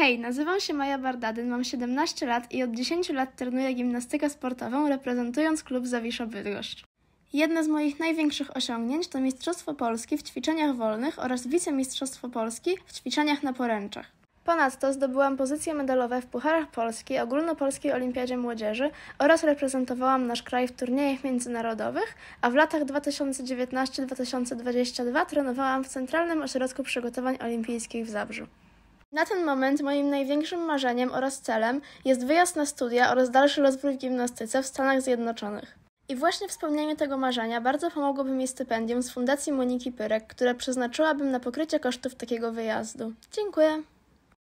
Hej, nazywam się Maja Bardadyn, mam 17 lat i od 10 lat trenuję gimnastykę sportową, reprezentując klub Zawisza Bydgoszcz. Jedne z moich największych osiągnięć to Mistrzostwo Polski w ćwiczeniach wolnych oraz Wicemistrzostwo Polski w ćwiczeniach na poręczach. Ponadto zdobyłam pozycje medalowe w Pucharach Polski, Ogólnopolskiej Olimpiadzie Młodzieży oraz reprezentowałam nasz kraj w turniejach międzynarodowych, a w latach 2019-2022 trenowałam w Centralnym Ośrodku Przygotowań Olimpijskich w Zabrzu. Na ten moment moim największym marzeniem oraz celem jest wyjazd na studia oraz dalszy rozwój w gimnastyce w Stanach Zjednoczonych. I właśnie wspomnienie tego marzenia bardzo pomogłoby mi stypendium z Fundacji Moniki Pyrek, które przeznaczyłabym na pokrycie kosztów takiego wyjazdu. Dziękuję!